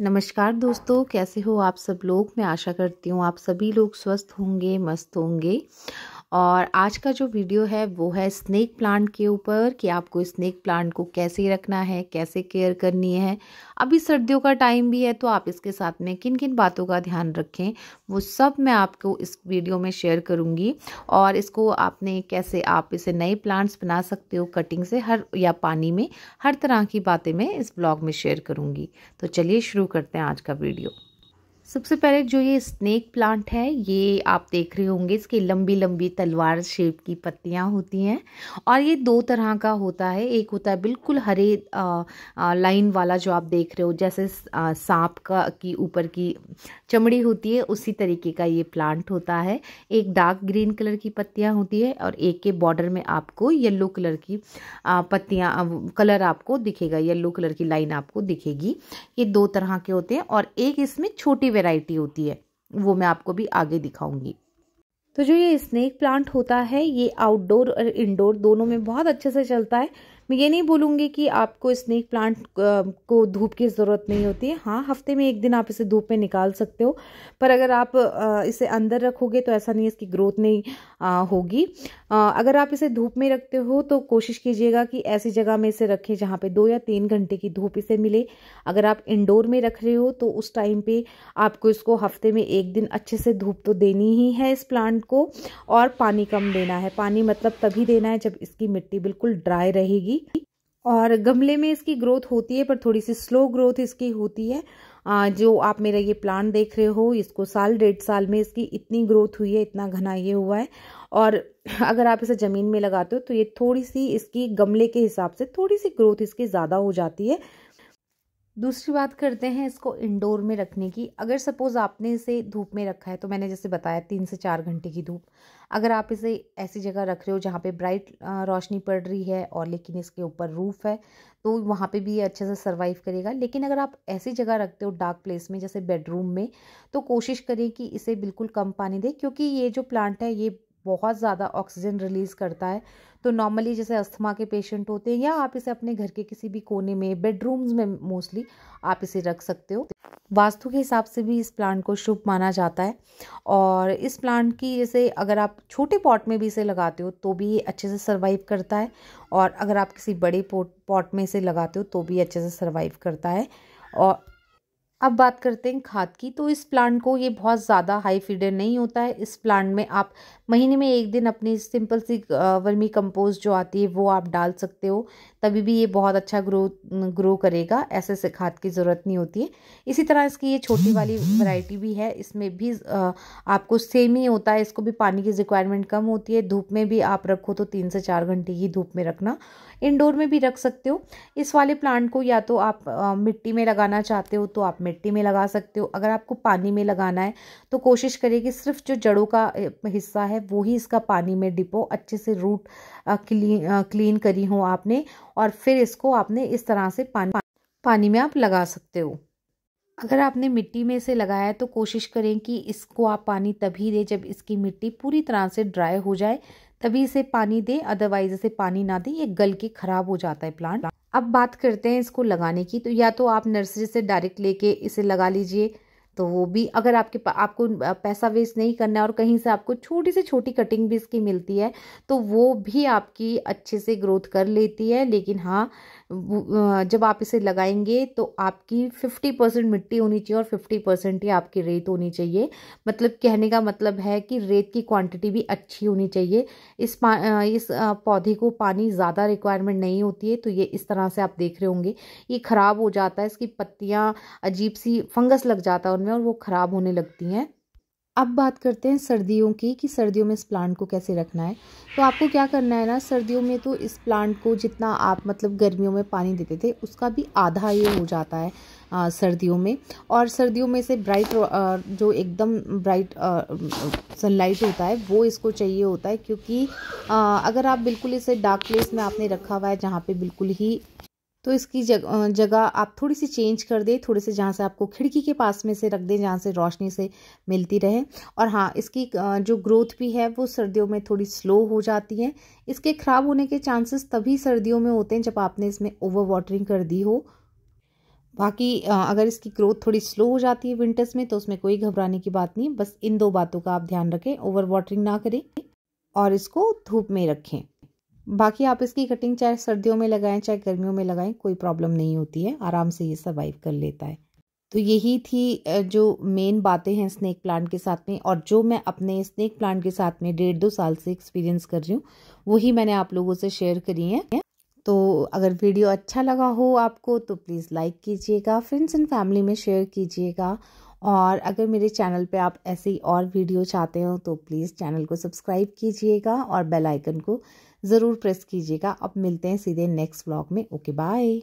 नमस्कार दोस्तों कैसे हो आप सब लोग मैं आशा करती हूँ आप सभी लोग स्वस्थ होंगे मस्त होंगे और आज का जो वीडियो है वो है स्नेक प्लांट के ऊपर कि आपको स्नेक प्लांट को कैसे रखना है कैसे केयर करनी है अभी सर्दियों का टाइम भी है तो आप इसके साथ में किन किन बातों का ध्यान रखें वो सब मैं आपको इस वीडियो में शेयर करूँगी और इसको आपने कैसे आप इसे नए प्लांट्स बना सकते हो कटिंग से हर या पानी में हर तरह की बातें मैं इस ब्लॉग में शेयर करूँगी तो चलिए शुरू करते हैं आज का वीडियो सबसे पहले जो ये स्नेक प्लांट है ये आप देख रहे होंगे इसकी लंबी लंबी तलवार शेप की पत्तियां होती हैं और ये दो तरह का होता है एक होता है बिल्कुल हरे आ, आ, लाइन वाला जो आप देख रहे हो जैसे सांप का की ऊपर की चमड़ी होती है उसी तरीके का ये प्लांट होता है एक डार्क ग्रीन कलर की पत्तियाँ होती है और एक के बॉर्डर में आपको येल्लो कलर की पत्तियाँ कलर आपको दिखेगा येल्लो कलर की लाइन आपको दिखेगी ये दो तरह के होते हैं और एक इसमें छोटी वेराइटी होती है वो मैं आपको भी आगे दिखाऊंगी तो जो ये स्नेक प्लांट होता है ये आउटडोर और इंडोर दोनों में बहुत अच्छे से चलता है मैं ये नहीं बोलूँगी कि आपको स्नेक प्लांट को धूप की ज़रूरत नहीं होती है हाँ हफ्ते में एक दिन आप इसे धूप में निकाल सकते हो पर अगर आप इसे अंदर रखोगे तो ऐसा नहीं इसकी ग्रोथ नहीं होगी अगर आप इसे धूप में रखते हो तो कोशिश कीजिएगा कि ऐसी जगह में इसे रखें जहाँ पे दो या तीन घंटे की धूप इसे मिले अगर आप इंडोर में रख रहे हो तो उस टाइम पे आपको इसको हफ्ते में एक दिन अच्छे से धूप तो देनी ही है इस प्लांट को और पानी कम देना है पानी मतलब तभी देना है जब इसकी मिट्टी बिल्कुल ड्राई रहेगी होगी और गमले में इसकी ग्रोथ होती है पर थोड़ी सी स्लो ग्रोथ इसकी होती है आ, जो आप मेरा ये प्लांट देख रहे हो इसको साल डेढ़ साल में इसकी इतनी ग्रोथ हुई है इतना घना ये हुआ है और अगर आप इसे ज़मीन में लगाते हो तो ये थोड़ी सी इसकी गमले के हिसाब से थोड़ी सी ग्रोथ इसकी ज़्यादा हो जाती है दूसरी बात करते हैं इसको इंडोर में रखने की अगर सपोज़ आपने इसे धूप में रखा है तो मैंने जैसे बताया तीन से चार घंटे की धूप अगर आप इसे ऐसी जगह रख रहे हो जहाँ पे ब्राइट रोशनी पड़ रही है और लेकिन इसके ऊपर रूफ़ है तो वहाँ पे भी ये अच्छे से सर्वाइव करेगा लेकिन अगर आप ऐसी जगह रखते हो डार्क प्लेस में जैसे बेडरूम में तो कोशिश करें कि इसे बिल्कुल कम पानी दें क्योंकि ये जो प्लांट है ये बहुत ज़्यादा ऑक्सीजन रिलीज़ करता है तो नॉर्मली जैसे अस्थमा के पेशेंट होते हैं या आप इसे अपने घर के किसी भी कोने में बेडरूम्स में मोस्टली आप इसे रख सकते हो वास्तु के हिसाब से भी इस प्लांट को शुभ माना जाता है और इस प्लांट की जैसे अगर आप छोटे पॉट में भी इसे लगाते हो तो भी ये अच्छे से सर्वाइव करता है और अगर आप किसी बड़े पॉट में इसे लगाते हो तो भी अच्छे से सर्वाइव करता है और अब बात करते हैं खाद की तो इस प्लांट को ये बहुत ज़्यादा हाई फीडर नहीं होता है इस प्लांट में आप महीने में एक दिन अपनी सिंपल सी वर्मी कंपोस्ट जो आती है वो आप डाल सकते हो तभी भी ये बहुत अच्छा ग्रो ग्रो करेगा ऐसे से खाद की ज़रूरत नहीं होती है इसी तरह इसकी ये छोटी वाली वैरायटी भी है इसमें भी आपको सेम ही होता है इसको भी पानी की रिक्वायरमेंट कम होती है धूप में भी आप रखो तो तीन से चार घंटे ही धूप में रखना इंडोर में भी रख सकते हो इस वाले प्लांट को या तो आप मिट्टी में लगाना चाहते हो तो आप मिट्टी में लगा सकते हो अगर आपको पानी में लगाना है तो कोशिश करिए कि सिर्फ जो जड़ों का हिस्सा है वो ही इसका पानी में डिपो अच्छे से रूट क्लीन क्लीन करी हो आपने और फिर इसको आपने इस तरह से पानी पानी में आप लगा सकते हो अगर आपने मिट्टी में से लगाया है तो कोशिश करें कि इसको आप पानी तभी दें जब इसकी मिट्टी पूरी तरह से ड्राई हो जाए तभी इसे पानी दें अदरवाइज इसे पानी ना दें ये गल के ख़राब हो जाता है प्लांट अब बात करते हैं इसको लगाने की तो या तो आप नर्सरी से डायरेक्ट लेके इसे लगा लीजिए तो वो भी अगर आपके पा आपको पैसा वेस्ट नहीं करना है और कहीं से आपको छोटी से छोटी कटिंग भी इसकी मिलती है तो वो भी आपकी अच्छे से ग्रोथ कर लेती है लेकिन हाँ जब आप इसे लगाएंगे तो आपकी फिफ्टी परसेंट मिट्टी होनी चाहिए और फिफ्टी परसेंट ही आपकी रेत होनी चाहिए मतलब कहने का मतलब है कि रेत की क्वांटिटी भी अच्छी होनी चाहिए इस इस पौधे को पानी ज़्यादा रिक्वायरमेंट नहीं होती है तो ये इस तरह से आप देख रहे होंगे ये ख़राब हो जाता है इसकी पत्तियाँ अजीब सी फंगस लग जाता है उनमें में और वो ख़राब होने लगती हैं अब बात करते हैं सर्दियों की कि सर्दियों में इस प्लांट को कैसे रखना है तो आपको क्या करना है ना सर्दियों में तो इस प्लांट को जितना आप मतलब गर्मियों में पानी देते थे उसका भी आधा ये हो जाता है आ, सर्दियों में और सर्दियों में से ब्राइट आ, जो एकदम ब्राइट सनलाइट होता है वो इसको चाहिए होता है क्योंकि आ, अगर आप बिल्कुल इसे डार्क प्लेस में आपने रखा हुआ है जहाँ पर बिल्कुल ही तो इसकी जग जगह आप थोड़ी सी चेंज कर दें थोड़े से जहाँ से आपको खिड़की के पास में से रख दें जहाँ से रोशनी से मिलती रहे और हाँ इसकी जो ग्रोथ भी है वो सर्दियों में थोड़ी स्लो हो जाती है इसके ख़राब होने के चांसेस तभी सर्दियों में होते हैं जब आपने इसमें ओवर वाटरिंग कर दी हो बाकी अगर इसकी ग्रोथ थोड़ी स्लो हो जाती है विंटर्स में तो उसमें कोई घबराने की बात नहीं बस इन दो बातों का आप ध्यान रखें ओवर वाटरिंग ना करें और इसको धूप में रखें बाकी आप इसकी कटिंग चाहे सर्दियों में लगाएं चाहे गर्मियों में लगाएं कोई प्रॉब्लम नहीं होती है आराम से ये सर्वाइव कर लेता है तो यही थी जो मेन बातें हैं स्नैक प्लांट के साथ में और जो मैं अपने स्नैक प्लांट के साथ में डेढ़ दो साल से एक्सपीरियंस कर रही हूँ वही मैंने आप लोगों से शेयर करी हैं तो अगर वीडियो अच्छा लगा हो आपको तो प्लीज़ लाइक कीजिएगा फ्रेंड्स एंड फैमिली में शेयर कीजिएगा और अगर मेरे चैनल पे आप ऐसी और वीडियो चाहते हो तो प्लीज़ चैनल को सब्सक्राइब कीजिएगा और बेल आइकन को ज़रूर प्रेस कीजिएगा अब मिलते हैं सीधे नेक्स्ट ब्लॉग में ओके बाय